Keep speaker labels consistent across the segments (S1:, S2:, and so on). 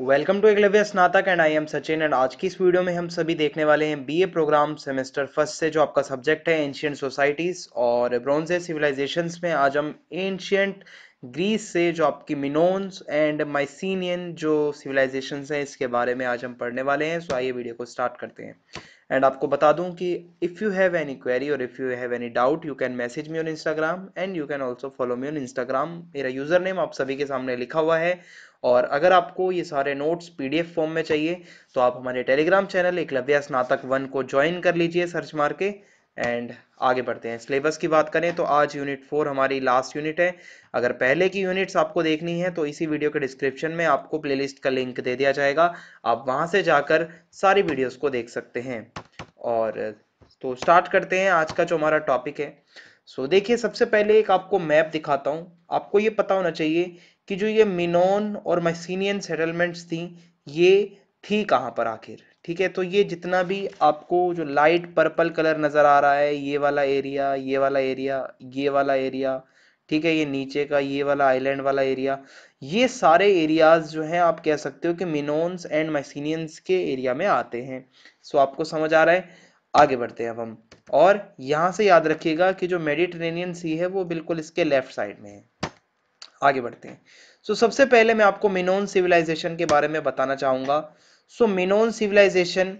S1: welcome to Eklavya Snatak and I am Sachin and आज की इस वीडियो में हम सभी देखने वाले हैं बीए प्रोग्राम सेमेस्टर फर्स्ट से जो आपका सब्जेक्ट है एंशियंट सोसाइटीज़ और ब्रॉन्ज सिविलाइजेशंस में आज हम एंशियंट ग्रीस से जो आपकी मिनोन्स एंड माइसिनियन जो सिविलाइजेशंस हैं इसके बारे में आज हम पढ़ने वाले हैं सो आइए वीडियो को स्टार्ट करते हैं एंड आपको बता दूं कि if you have any query और if you have any doubt you can message me on Instagram and you can also follow me on Instagram मेरा यूज़र नेम आप सभी के सामने लिखा हुआ है और अगर आपको ये सारे नोट्स पीडीएफ फॉर्म में चाहिए तो आप हमारे टेलीग्राम चैनल एकलव्या स्नातक वन को ज्वाइन कर लीजिए सर्च मार के एंड आगे बढ़ते हैं सिलेबस की बात करें तो आज यूनिट फोर हमारी लास्ट यूनिट है अगर पहले की यूनिट्स आपको देखनी है तो इसी वीडियो के डिस्क्रिप्शन में आपको प्लेलिस्ट का लिंक दे दिया जाएगा आप वहां से जाकर सारी वीडियोस को देख सकते हैं और तो स्टार्ट करते हैं आज का जो हमारा टॉपिक है सो देखिए सबसे पहले एक आपको मैप दिखाता हूँ आपको ये पता होना चाहिए कि जो ये मिनोन और मैसीनियन सेटलमेंट्स थी ये थी कहाँ पर आखिर ठीक है तो ये जितना भी आपको जो लाइट पर्पल कलर नज़र आ रहा है ये वाला एरिया ये वाला एरिया ये वाला एरिया ठीक है ये नीचे का ये वाला आइलैंड वाला एरिया ये सारे एरियाज जो हैं आप कह सकते हो कि मिनोन्स एंड माइसिनियंस के एरिया में आते हैं सो आपको समझ आ रहा है आगे बढ़ते हैं अब हम और यहां से याद रखिएगा कि जो मेडिटेरेनियन सी है वो बिल्कुल इसके लेफ्ट साइड में है आगे बढ़ते हैं सो सबसे पहले मैं आपको मिनोन सिविलाइजेशन के बारे में बताना चाहूंगा सो मिनोन सिविलाइजेशन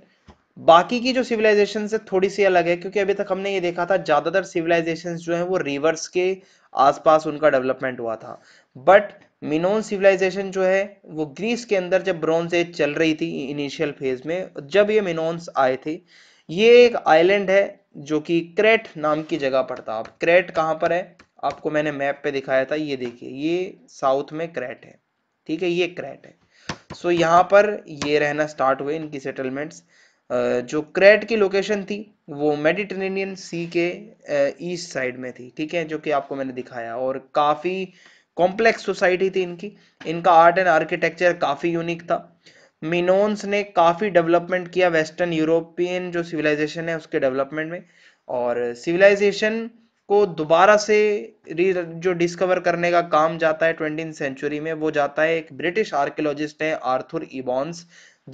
S1: बाकी की जो सिविलाइजेशन से थोड़ी सी अलग है क्योंकि अभी तक हमने ये देखा था ज़्यादातर सिविलाइजेशन जो है वो रिवर्स के आसपास उनका डेवलपमेंट हुआ था बट मिनोन सिविलाइजेशन जो है वो ग्रीस के अंदर जब ब्रॉन्ज एज चल रही थी इनिशियल फेज में जब ये मिनोन्स आए थे ये एक आइलैंड है जो कि क्रेट नाम की जगह पर था अब क्रेट कहाँ पर है आपको मैंने मैप पे दिखाया था ये देखिए ये साउथ में क्रेट है ठीक है ये क्रेट है सो so, यहाँ पर ये रहना स्टार्ट हुए इनकी सेटलमेंट्स जो क्रेट की लोकेशन थी वो मेडिटेरेनियन सी के ईस्ट साइड में थी ठीक है जो कि आपको मैंने दिखाया और काफ़ी कॉम्प्लेक्स सोसाइटी थी इनकी इनका आर्ट एंड आर्किटेक्चर काफ़ी यूनिक था मिनोन्स ने काफ़ी डेवलपमेंट किया वेस्टर्न यूरोपियन जो सिविलाइजेशन है उसके डेवलपमेंट में और सिविलाइजेशन को दोबारा से जो डिस्कवर करने का काम जाता है ट्वेंटी सेंचुरी में वो जाता है एक ब्रिटिश आर्कियोलॉजिस्ट है आर्थुर इबॉन्स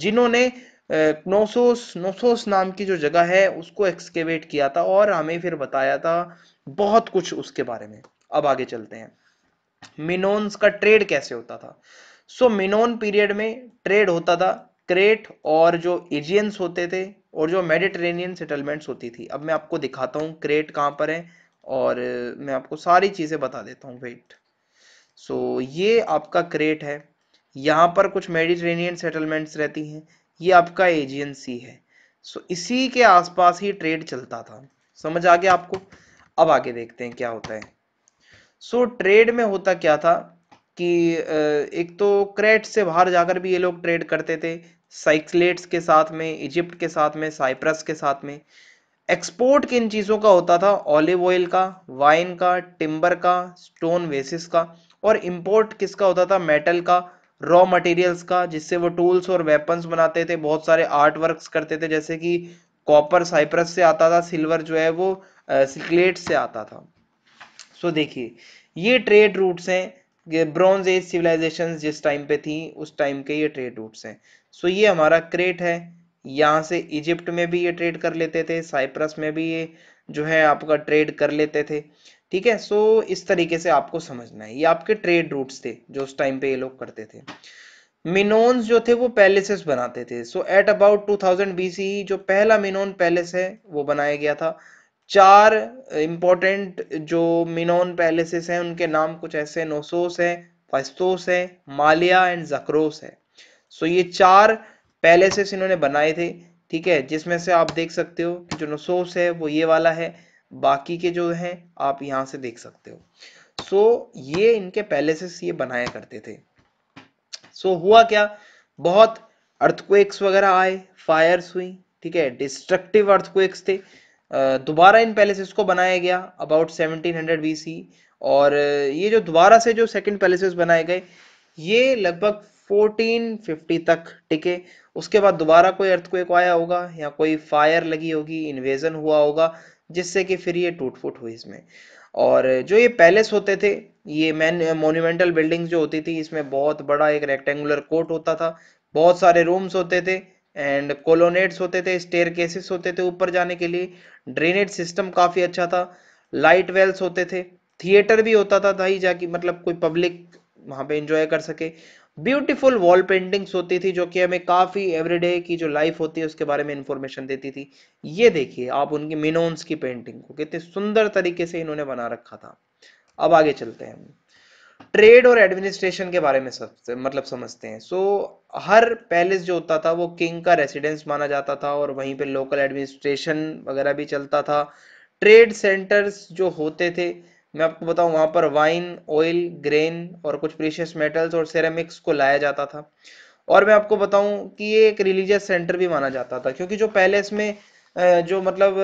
S1: जिन्होंने नोसोस नोसोस नाम की जो जगह है उसको एक्सकेवेट किया था और हमें फिर बताया था बहुत कुछ उसके बारे में अब आगे चलते हैं मिनोन्स का ट्रेड कैसे होता था सो मिनोन पीरियड में ट्रेड होता था क्रेट और जो एजियंस होते थे और जो मेडिटेरेनियन सेटलमेंट्स होती थी अब मैं आपको दिखाता हूँ क्रेट कहाँ पर है और मैं आपको सारी चीज़ें बता देता हूँ वेट सो so, ये आपका क्रेट है यहाँ पर कुछ मेडिटेरेनियन सेटलमेंट्स रहती हैं ये आपका एजेंसी है सो so, इसी के आसपास ही ट्रेड चलता था समझ आ गया आपको अब आगे देखते हैं क्या होता है सो so, ट्रेड में होता क्या था कि एक तो क्रेट से बाहर जाकर भी ये लोग ट्रेड करते थे साइक्लेट्स के साथ में इजिप्ट के साथ में साइप्रस के साथ में एक्सपोर्ट किन चीज़ों का होता था ऑलिव ऑयल का वाइन का टिम्बर का स्टोन वेसिस का और इम्पोर्ट किसका होता था मेटल का रॉ मटेरियल्स का जिससे वो टूल्स और वेपन्स बनाते थे बहुत सारे आर्ट वर्क्स करते थे जैसे कि कॉपर साइप्रस से आता था सिल्वर जो है वो सिक्लेट से आता था सो so, देखिए ये ट्रेड रूट्स हैं ब्रॉन्ज एज सिविलाइजेशन जिस टाइम पे थी उस टाइम के ये ट्रेड रूट्स हैं सो so, ये हमारा क्रेट है यहाँ से इजिप्ट में भी ये ट्रेड कर लेते थे साइप्रस में भी ये जो है आपका ट्रेड कर लेते थे ठीक है सो इस तरीके से आपको समझना है ये आपके ट्रेड रूट्स थे जो उस टाइम पे ये लोग करते थे मिनोन्स जो थे वो पैलेसेस बनाते थे सो एट अबाउट 2000 बीसीई जो पहला मिनोन पैलेस है वो बनाया गया था चार इम्पोर्टेंट जो मिनोन पैलेसेस हैं उनके नाम कुछ ऐसे नोसोस है फस्तोस है मालिया एंड जक्रोस है सो so, ये चार पहले से इन्होंने बनाए थे ठीक है जिसमें से आप देख सकते हो कि जो नसोस है वो ये वाला है बाकी के जो हैं आप यहाँ से देख सकते हो सो ये इनके पहले से ये बनाया करते थे सो हुआ क्या बहुत अर्थक्वेक्स वगैरह आए फायर्स हुई ठीक है डिस्ट्रक्टिव अर्थक्वेक्स थे दोबारा इन पैलेसेस को बनाया गया अबाउट 1700 हंड्रेड और ये जो दोबारा से जो सेकंड पैलेसेस बनाए गए ये लगभग 1450 तक टिके उसके बाद दोबारा कोई अर्थक्वेक आया होगा या कोई फायर लगी होगी इन्वेजन हुआ होगा जिससे कि फिर ये टूट फूट हुई इसमें और जो ये पैलेस होते थे ये मैन मोन्यूमेंटल बिल्डिंग जो होती थी इसमें बहुत बड़ा एक रेक्टेंगुलर कोर्ट होता था बहुत सारे रूम्स होते थे एंड कोलोनेट्स होते थे स्टेयर केसेस होते थे ऊपर जाने के लिए ड्रेनेज सिस्टम काफ़ी अच्छा था लाइट वेल्स होते थे थिएटर भी होता था भाई जाके मतलब कोई पब्लिक वहां पे एंजॉय कर सके ब्यूटीफुल वॉल पेंटिंग्स होती थी जो कि हमें काफ़ी एवरीडे की जो लाइफ होती है उसके बारे में इंफॉर्मेशन देती थी ये देखिए आप उनकी मिनोन्स की पेंटिंग को कितने सुंदर तरीके से इन्होंने बना रखा था अब आगे चलते हैं ट्रेड और एडमिनिस्ट्रेशन के बारे में सब मतलब समझते हैं सो so, हर पैलेस जो होता था वो किंग का रेसिडेंस माना जाता था और वहीं पे लोकल एडमिनिस्ट्रेशन वगैरह भी चलता था ट्रेड सेंटर्स जो होते थे मैं आपको बताऊं वहाँ पर वाइन ऑयल ग्रेन और कुछ प्रीशियस मेटल्स और सेरेमिक्स को लाया जाता था और मैं आपको बताऊं कि ये एक रिलीजियस सेंटर भी माना जाता था क्योंकि जो पैलेस में जो मतलब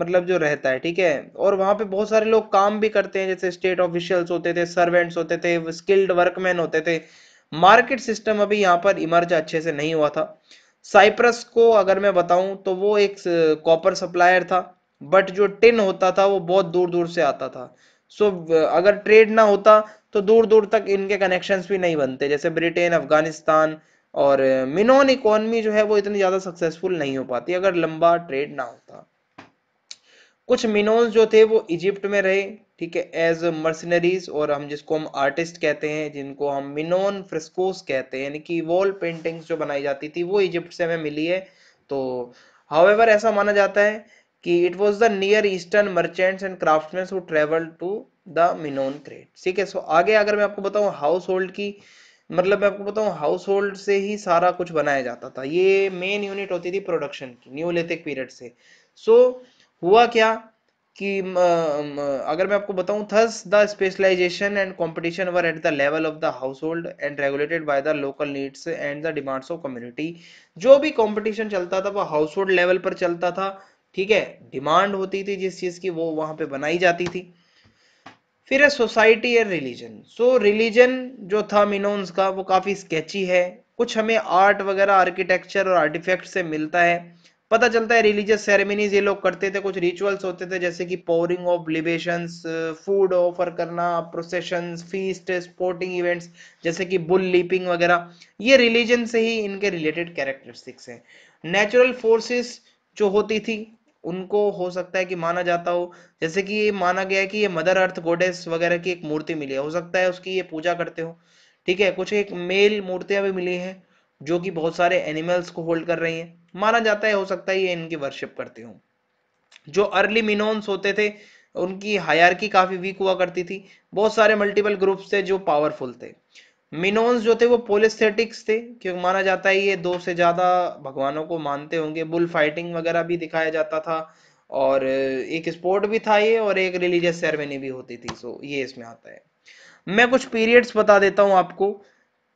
S1: मतलब जो रहता है ठीक है और वहां पे बहुत सारे लोग काम भी करते हैं जैसे स्टेट ऑफिशियल्स होते थे सर्वेंट्स होते थे स्किल्ड वर्कमैन होते थे मार्केट सिस्टम अभी यहाँ पर इमर्ज अच्छे से नहीं हुआ था साइप्रस को अगर मैं बताऊं तो वो एक कॉपर सप्लायर था बट जो टिन होता था वो बहुत दूर दूर से आता था सो uh, अगर ट्रेड ना होता तो दूर दूर तक इनके कनेक्शंस भी नहीं बनते जैसे ब्रिटेन अफगानिस्तान और मिनोन uh, इकोनमी जो है वो इतनी ज़्यादा सक्सेसफुल नहीं हो पाती अगर लंबा ट्रेड ना होता कुछ मिनोन्स जो थे वो इजिप्ट में रहे ठीक है एज मर्सनरीज और हम जिसको हम आर्टिस्ट कहते हैं जिनको हम मिनोन फ्रिस्कोस कहते हैं यानी कि वॉल पेंटिंग्स जो बनाई जाती थी वो इजिप्ट से हमें मिली है तो हाउ ऐसा माना जाता है कि it was the near eastern merchants and craftsman who travel to the Minoan Crete ठीक है सो आगे अगर मैं आपको बताऊँ हाउस होल्ड की मतलब मैं आपको बताऊँ हाउस होल्ड से ही सारा कुछ बनाया जाता था ये मेन यूनिट होती थी प्रोडक्शन की लेथिक पीरियड से सो so, हुआ क्या कि म, म, अगर मैं आपको बताऊं thus the specialization and competition were at the level of the household and regulated by the local needs and the demands of community जो भी कंपटीशन चलता था वो हाउस होल्ड लेवल पर चलता था ठीक है डिमांड होती थी जिस चीज की वो वहां पे बनाई जाती थी फिर है society and religion so religion जो था मिनोन्स का वो काफी स्केची है कुछ हमें आर्ट वगैरह आर्किटेक्चर और आर्टिफैक्ट से मिलता है पता चलता है रिलीजियस सेरेमनीज ये लोग करते थे कुछ रिचुअल्स होते थे जैसे कि pouring of libation food offer करना प्रोसेशन फीस्ट स्पोर्टिंग इवेंट्स जैसे कि बुल लीपिंग वगैरह ये रिलीजन से ही इनके रिलेटेड कैरेक्टरिस्टिक्स हैं नेचुरल फोर्सेस जो होती थी उनको हो सकता है कि माना जाता हो जैसे कि माना गया है कि ये मदर अर्थ गोडेस वगैरह की एक मूर्ति मिली है हो सकता है उसकी ये पूजा करते हो ठीक है कुछ एक मेल मूर्तियां भी मिली हैं जो कि बहुत सारे एनिमल्स को होल्ड कर रही हैं माना जाता है हो सकता है ये इनकी वर्शिप करते हो जो अर्ली मिनोन्स होते थे उनकी हायर काफी वीक हुआ करती थी बहुत सारे मल्टीपल ग्रुप्स थे जो पावरफुल थे मिनोन्स जो थे वो पोलिस्थेटिक्स थे क्योंकि माना जाता है ये दो से ज़्यादा भगवानों को मानते होंगे बुल फाइटिंग वगैरह भी दिखाया जाता था और एक स्पोर्ट भी था ये और एक रिलीजियस सेरेमनी भी होती थी सो ये इसमें आता है मैं कुछ पीरियड्स बता देता हूँ आपको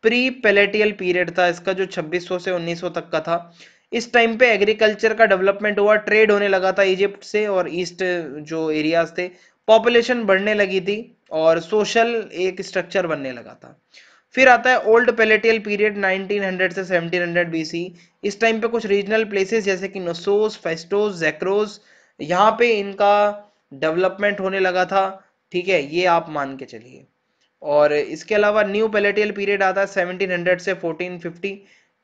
S1: प्री पेलेटियल पीरियड था इसका जो 2600 से 1900 तक का था इस टाइम पे एग्रीकल्चर का डेवलपमेंट हुआ ट्रेड होने लगा था इजिप्ट से और ईस्ट जो एरियाज थे पॉपुलेशन बढ़ने लगी थी और सोशल एक स्ट्रक्चर बनने लगा था फिर आता है ओल्ड पेलेटियल पीरियड 1900 से 1700 बीसी इस टाइम पे कुछ रीजनल प्लेसेस जैसे कि नोसोस फेस्टोस जैक्रोस यहाँ पे इनका डेवलपमेंट होने लगा था ठीक है ये आप मान के चलिए और इसके अलावा न्यू पेलेटियल पीरियड आता है 1700 से 1450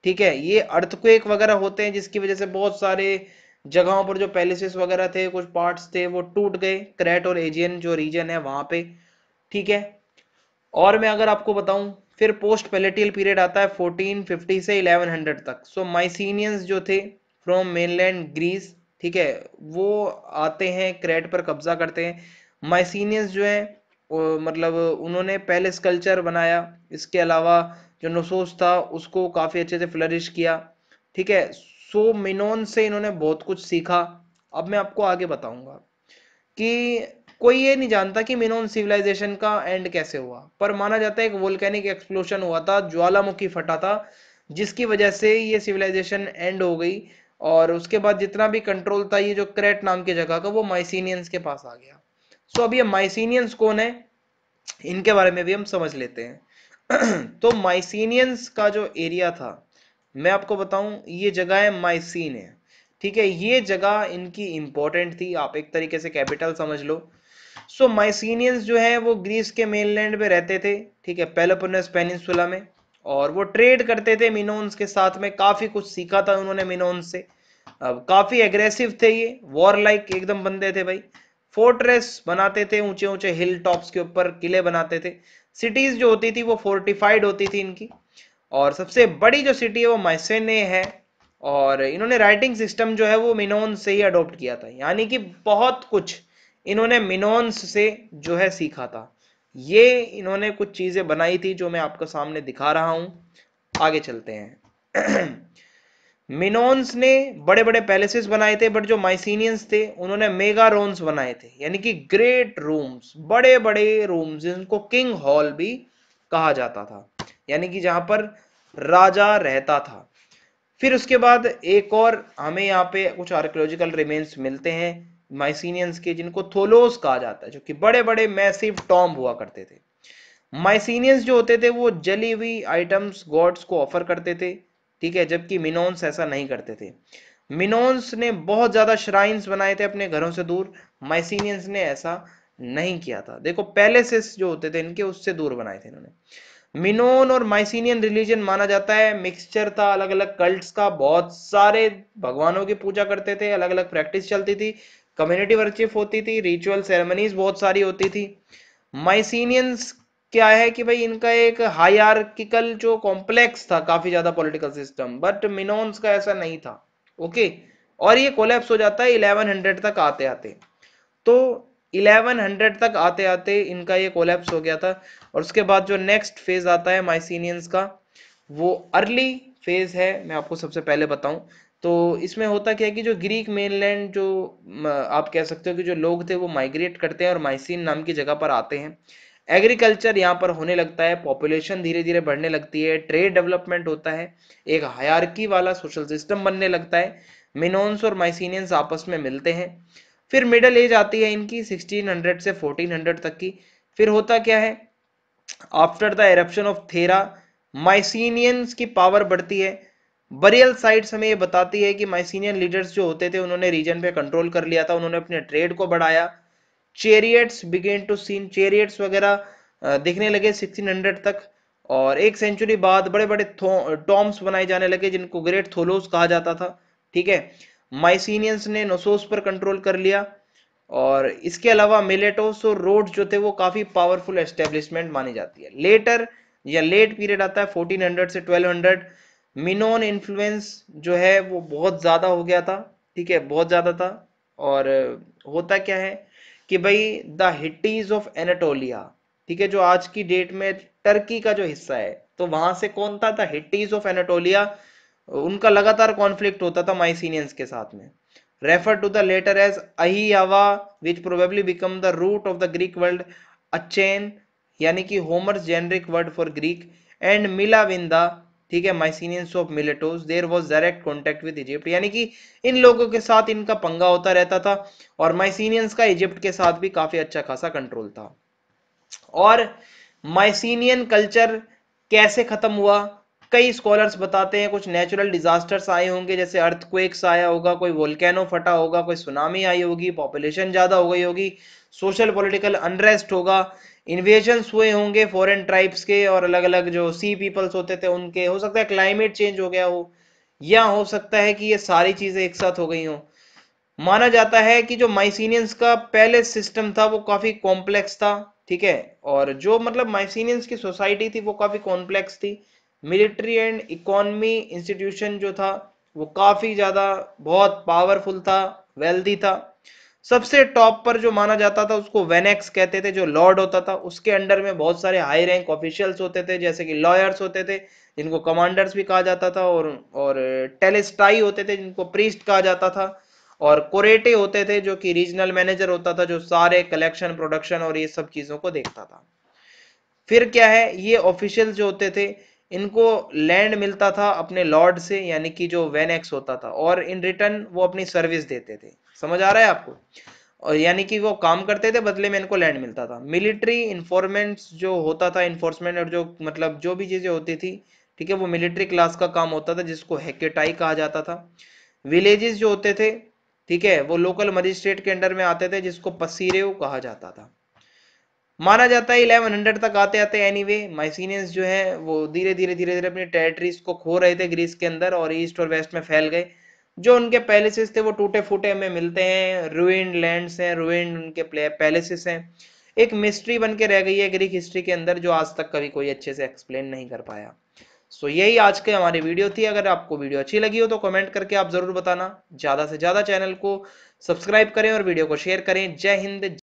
S1: ठीक है ये अर्थक्वेक वगैरह होते हैं जिसकी वजह से बहुत सारे जगहों पर जो पैलेसेस वगैरह थे कुछ पार्ट्स थे वो टूट गए क्रेट और एजियन जो रीजन है वहाँ पे ठीक है और मैं अगर आपको बताऊं फिर पोस्ट पेलेटियल पीरियड आता है 1450 से 1100 तक सो so, माइसिनियंस जो थे फ्रॉम मेनलैंड ग्रीस ठीक है वो आते हैं क्रेट पर कब्जा करते हैं माइसिनियंस जो है मतलब उन्होंने पैलेस कल्चर बनाया इसके अलावा जो नसोस था उसको काफ़ी अच्छे से फ्लरिश किया ठीक है सो so, मिनोन से इन्होंने बहुत कुछ सीखा अब मैं आपको आगे बताऊंगा कि कोई ये नहीं जानता कि मिनोन सिविलाइजेशन का एंड कैसे हुआ पर माना जाता है एक वोल्केनिक एक्सप्लोशन हुआ था ज्वालामुखी फटा था जिसकी वजह से ये सिविलाइजेशन एंड हो गई और उसके बाद जितना भी कंट्रोल था ये जो क्रेट नाम की जगह का वो माइसिनियंस के पास आ गया सो अब ये माइसिनियंस कौन है इनके बारे में भी हम समझ लेते हैं तो माइसिनियंस का जो एरिया था मैं आपको बताऊं ये जगह है माइसिन है ठीक है ये जगह इनकी इम्पोर्टेंट थी आप एक तरीके से कैपिटल समझ लो सो माइसिनियंस जो है वो ग्रीस के मेनलैंड पे रहते थे ठीक है पेलोपोनस पेनिनसुला में और वो ट्रेड करते थे मिनोन्स के साथ में काफ़ी कुछ सीखा था उन्होंने मिनोन्स से अब काफ़ी एग्रेसिव थे ये वॉर लाइक एकदम बंदे थे भाई फोर्ट्रेस बनाते थे ऊंचे ऊंचे हिल टॉप्स के ऊपर किले बनाते थे सिटीज़ जो होती थी वो फोर्टिफाइड होती थी इनकी और सबसे बड़ी जो सिटी है वो मैसेने है और इन्होंने राइटिंग सिस्टम जो है वो मिनोन से ही अडोप्ट किया था यानी कि बहुत कुछ इन्होंने मिनोन्स से जो है सीखा था ये इन्होंने कुछ चीज़ें बनाई थी जो मैं आपको सामने दिखा रहा हूं आगे चलते हैं मिनोन्स ने बड़े बड़े पैलेसेस बनाए थे बट जो माइसिनियंस थे उन्होंने मेगा रोन्स बनाए थे यानी कि ग्रेट रूम्स बड़े बड़े रूम्स जिनको किंग हॉल भी कहा जाता था यानी कि जहां पर राजा रहता था फिर उसके बाद एक और हमें यहाँ पे कुछ आर्कोलॉजिकल रिमेन्स मिलते हैं माइसिनियंस के जिनको थोलोस कहा जाता है जो कि बड़े बड़े मैसिव टॉम्ब हुआ करते थे माइसिनियंस जो होते थे वो जली हुई आइटम्स गॉड्स को ऑफर करते थे ठीक है जबकि मिनोन्स ऐसा नहीं करते थे मिनोन्स ने बहुत ज़्यादा श्राइन्स बनाए थे अपने घरों से दूर माइसिनियंस ने ऐसा नहीं किया था देखो पैलेसेस जो होते थे इनके उससे दूर बनाए थे इन्होंने मिनोन और माइसिनियन रिलीजन माना जाता है मिक्सचर था अलग अलग कल्ट्स का बहुत सारे भगवानों की पूजा करते थे अलग अलग प्रैक्टिस चलती थी कम्युनिटी वर्शिप होती थी रिचुअल सेरेमनीज बहुत सारी होती थी माइसिनियंस क्या है कि भाई इनका एक हायरकिकल जो कॉम्प्लेक्स था काफी ज्यादा पॉलिटिकल सिस्टम बट मिनोन्स का ऐसा नहीं था ओके और ये कोलेप्स हो जाता है 1100 तक आते आते तो 1100 तक आते आते इनका ये कोलेप्स हो गया था और उसके बाद जो नेक्स्ट फेज आता है माइसिनियंस का वो अर्ली फेज है मैं आपको सबसे पहले बताऊं तो इसमें होता क्या है कि जो ग्रीक मेनलैंड जो आप कह सकते हो कि जो लोग थे वो माइग्रेट करते हैं और माइसिन नाम की जगह पर आते हैं एग्रीकल्चर यहाँ पर होने लगता है पॉपुलेशन धीरे धीरे बढ़ने लगती है ट्रेड डेवलपमेंट होता है एक हयारकी वाला सोशल सिस्टम बनने लगता है मिनोन्स और माइसिनियंस आपस में मिलते हैं फिर मिडल एज आती है इनकी 1600 से 1400 तक की फिर होता क्या है after the eruption of Thera Mycenaeans की पावर बढ़ती है बरियल साइट्स हमें ये बताती है कि माइसिनियन लीडर्स जो होते थे उन्होंने रीजन पे कंट्रोल कर लिया था उन्होंने अपने ट्रेड को बढ़ाया chariots began to seen chariots वगैरह दिखने लगे 1600 तक और एक सेंचुरी बाद बड़े बड़े टॉम्स बनाए जाने लगे जिनको ग्रेट थोलोस कहा जाता था ठीक है माइसिनियंस ने नोसोस पर कंट्रोल कर लिया और इसके अलावा मिलेटोस और रोड जो थे वो काफ़ी पावरफुल एस्टेब्लिशमेंट मानी जाती है लेटर या लेट पीरियड आता है फोर्टीन से ट्वेल्व मिनोन इन्फ्लुएंस जो है वो बहुत ज़्यादा हो गया था ठीक है बहुत ज़्यादा था और होता क्या है कि भाई द हिटीज़ ऑफ एनाटोलिया ठीक है जो आज की डेट में टर्की का जो हिस्सा है तो वहां से कौन था द हिटीज़ ऑफ एनाटोलिया उनका लगातार कॉन्फ्लिक्ट होता था माइसिनियंस के साथ में refer to the latter as Ahhiyawa which probably become the root of the Greek world Achaean यानी कि Homer's generic word for Greek and Millawanda ठीक है Mycenaeans of Miletus there was direct contact with Egypt यानी कि इन लोगों के साथ इनका पंगा होता रहता था और माइसिनियंस का इजिप्ट के साथ भी काफी अच्छा खासा कंट्रोल था और माइसिनियन कल्चर कैसे खत्म हुआ कई स्कॉलर्स बताते हैं कुछ नेचुरल डिजास्टर्स आए होंगे जैसे अर्थक्वेक्स आया होगा कोई वोल्केनो फटा होगा कोई सुनामी आई होगी पॉपुलेशन ज़्यादा हो गई होगी सोशल पॉलिटिकल अनरेस्ट होगा इन्वेजन्स हुए होंगे फॉरेन ट्राइब्स के और अलग अलग जो सी पीपल्स होते थे उनके हो सकता है क्लाइमेट चेंज हो गया हो या हो सकता है कि ये सारी चीज़ें एक साथ हो गई हो माना जाता है कि जो माइसिनियंस का पहले सिस्टम था वो काफ़ी कॉम्प्लेक्स था ठीक है और जो मतलब माइसिनियंस की सोसाइटी थी वो काफ़ी कॉम्प्लेक्स थी मिलिट्री एंड इकोनमी इंस्टीट्यूशन जो था वो काफ़ी ज़्यादा बहुत पावरफुल था वेल्दी था सबसे टॉप पर जो माना जाता था उसको वेनेक्स कहते थे जो लॉर्ड होता था उसके अंडर में बहुत सारे हाई रैंक ऑफिशियल्स होते थे जैसे कि लॉयर्स होते थे जिनको कमांडर्स भी कहा जाता था और और टेलिस्टाई होते थे जिनको प्रीस्ट कहा जाता था और कोरेटे होते थे जो कि रीजनल मैनेजर होता था जो सारे कलेक्शन प्रोडक्शन और ये सब चीज़ों को देखता था फिर क्या है ये ऑफिशियल जो होते थे इनको लैंड मिलता था अपने लॉर्ड से यानी कि जो वेनेक्स होता था और इन रिटर्न वो अपनी सर्विस देते थे समझ आ रहा है आपको और यानी कि वो काम करते थे बदले में इनको लैंड मिलता था मिलिट्री इन्फॉर्मेंट्स जो होता था इन्फोर्समेंट और जो मतलब जो भी चीज़ें होती थी ठीक है वो मिलिट्री क्लास का काम होता था जिसको हैकेटाई कहा जाता था विलेजेस जो होते थे ठीक है वो लोकल मजिस्ट्रेट के अंडर में आते थे जिसको पसीरे कहा जाता था माना जाता है 1100 तक आते आते एनी वे माइसिनियंस जो है वो धीरे धीरे धीरे धीरे अपनी टेरिटरीज को खो रहे थे ग्रीस के अंदर और ईस्ट और वेस्ट में फैल गए जो उनके पैलेसेस थे वो टूटे फूटे हमें मिलते हैं रुइंड लैंड्स हैं रुइंड उनके पैलेसेस हैं एक मिस्ट्री बन के रह गई है ग्रीक हिस्ट्री के अंदर जो आज तक कभी कोई अच्छे से एक्सप्लेन नहीं कर पाया सो so, यही आज के हमारी वीडियो थी अगर आपको वीडियो अच्छी लगी हो तो कमेंट करके आप ज़रूर बताना ज़्यादा से ज़्यादा चैनल को सब्सक्राइब करें और वीडियो को शेयर करें जय हिंद